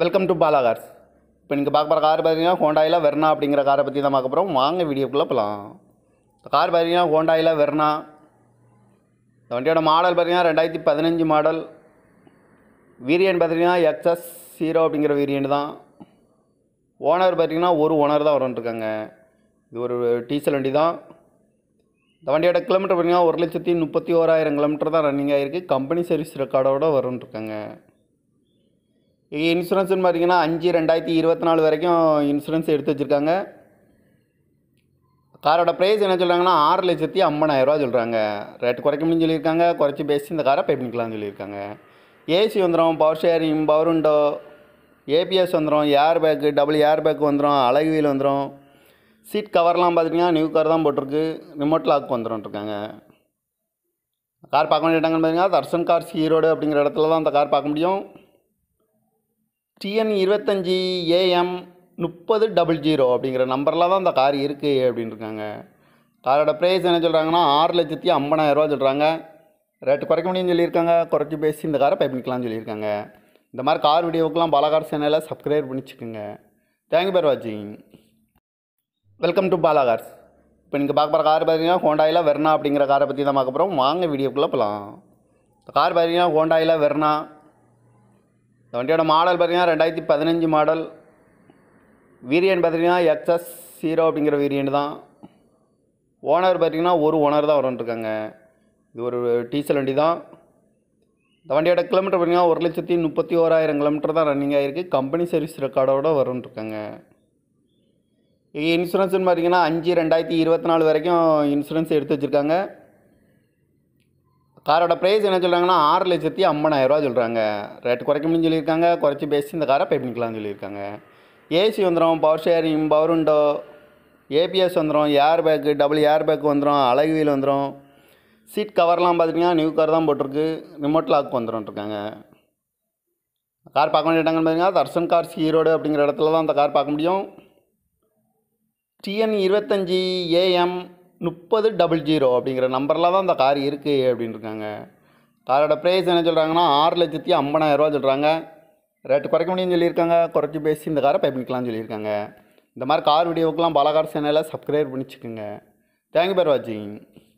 welcome to Bala cars இப்போ நீங்கள் பார்க்க போகிற கார் பார்த்தீங்கன்னா ஹோண்டாயில் வெர்னா அப்படிங்கிற காரை பற்றி தான் பார்க்க போகிறோம் வாங்க வீடியோக்குள்ளே போகலாம் கார் பார்த்தீங்கன்னா ஹோண்டாயில் வெர்னா இந்த வண்டியோட மாடல் பார்த்தீங்கன்னா ரெண்டாயிரத்தி பதினஞ்சு மாடல் வீரியன் பார்த்தீங்கன்னா எக்ஸஸ் சீரோ அப்படிங்கிற வீரியன் தான் ஓனர் பார்த்திங்கன்னா ஒரு ஓனர் தான் வரும்ன்ட்ருக்காங்க இது ஒரு டீசல் வண்டி தான் இந்த வண்டியோட கிலோமீட்டர் பார்த்திங்கன்னா ஒரு லட்சத்தி முப்பத்தி ஓராயிரம் கிலோமீட்டர் தான் ரன்னிங் ஆகிருக்கு கம்பெனி சர்வீஸ் ரெக்கார்டோடு வரும்ன்ட்ருக்காங்க இன்சூரன்ஸ்னு பார்த்தீங்கன்னா அஞ்சு ரெண்டாயிரத்தி இருபத்தி நாலு வரைக்கும் இன்சூரன்ஸ் எடுத்து வச்சுருக்காங்க காரோட ப்ரைஸ் என்ன சொல்கிறாங்கன்னா ஆறு லட்சத்தி ஐம்பதாயிரரூவா சொல்கிறாங்க ரேட்டு குறைக்க முடியும் சொல்லியிருக்காங்க குறைச்சி பேசி இந்த காரை பே பண்ணிக்கலாம்னு சொல்லியிருக்காங்க ஏசி வந்துடும் power steering power window ABS வந்துடும் air bag double air bag வந்துடும் அழகு வீல் வந்துடும் சீட் கவர்லாம் பார்த்துட்டிங்கன்னா நியூ கார் தான் போட்டிருக்கு ரிமோட் லாக் இருக்காங்க கார் பார்க்க வேண்டிய இடங்கள் பார்த்தீங்கன்னா தர்ஷன் கார்ஸ் ஈரோடு அப்படிங்கிற இடத்துல தான் அந்த கார் பார்க்க முடியும் டிஎன் இருபத்தஞ்சி ஏஎம் முப்பது டபுள் ஜீரோ அப்படிங்கிற நம்பரில் தான் அந்த கார் இருக்குது அப்படின்னு இருக்காங்க காரோட ப்ரைஸ் என்ன சொல்கிறாங்கன்னா ஆறு லட்சத்தி ஐம்பதாயிரரூவா சொல்கிறாங்க ரேட்டு குறைக்க முடியும்னு சொல்லியிருக்காங்க குறைச்சி பேசி இந்த காரை பை பண்ணிக்கலாம்னு சொல்லியிருக்காங்க இந்த மாதிரி கார் வீடியோக்கெலாம் பாலாகார் சேனலை சப்ஸ்கிரைப் பண்ணிச்சுக்கோங்க தேங்க்யூ பேர் வாட்சிங் வெல்கம் டு பாலாகார்ஸ் இப்போ நீங்கள் பார்க்க போகிற கார் பார்த்தீங்கன்னா ஹோண்டாயில் வெர்னா அப்படிங்கிற காரை பற்றி தான் பார்க்க போகிறோம் வாங்க வீடியோக்குள்ளே போகலாம் கார் பார்த்தீங்கன்னா ஹோண்டாயில் வெர்னா இந்த வண்டியோட மாடல் பார்த்திங்கன்னா ரெண்டாயிரத்தி பதினஞ்சு மாடல் வீரியன் பார்த்திங்கன்னா எக்ஸஸ் சீரோ அப்படிங்கிற வீரியன் தான் ஓனர் பார்த்திங்கன்னா ஒரு ஓனர் தான் வரன்ட்ருக்காங்க இது ஒரு டீசல் வண்டி தான் இந்த வண்டியோட கிலோமீட்டர் பார்த்திங்கன்னா ஒரு லட்சத்தி முப்பத்தி ஓராயிரம் கிலோமீட்டர் தான் ரன்னிங் ஆகிருக்கு கம்பெனி சர்வீஸ் ரெக்கார்டோடு வரும்ன்ட்ருக்காங்க இன்சூரன்ஸ்னு பார்த்திங்கன்னா அஞ்சு ரெண்டாயிரத்தி இருபத்தி நாலு வரைக்கும் இன்சூரன்ஸ் எடுத்து வச்சுருக்காங்க காரோட ப்ரைஸ் என்ன சொல்கிறாங்கன்னா ஆறு லட்சத்தி ஐம்பதாயிரரூவா சொல்கிறாங்க ரேட் குறைக்க முடியும் சொல்லியிருக்காங்க குறைச்சி பேசி இந்த காரை பே பண்ணிக்கலாம்னு சொல்லியிருக்காங்க ஏசி வந்துடும் power steering power window ABS வந்துடும் air bag double air bag வந்துடும் அழகு வீல் வந்துடும் சீட் கவர்லாம் பார்த்துட்டிங்கன்னா நியூ கார் தான் போட்டிருக்கு ரிமோட் லாக் இருக்காங்க கார் பார்க்க வேண்டிய பார்த்தீங்கன்னா தர்சன் கார் ஈரோடு அப்படிங்கிற இடத்துல தான் அந்த கார் பார்க்க முடியும் டிஎன் இருபத்தஞ்சி ஏஎம் முப்பது டபுள் ஜீரோ அப்படிங்கிற நம்பரில் தான் அந்த கார் இருக்குது இருக்காங்க காரோட ப்ரைஸ் என்ன சொல்கிறாங்கன்னா ஆறு லட்சத்தி ரூபா சொல்கிறாங்க ரேட்டு குறைக்க முடியும்னு சொல்லியிருக்காங்க குறைச்சி பேசி இந்த காரை பை பண்ணிக்கலாம்னு சொல்லியிருக்காங்க இந்த மாதிரி கார் வீடியோக்கெலாம் பலகார் சேனலில் சப்ஸ்கிரைப் பண்ணிச்சுக்கோங்க தேங்க்யூ ஃபார் வாட்சிங்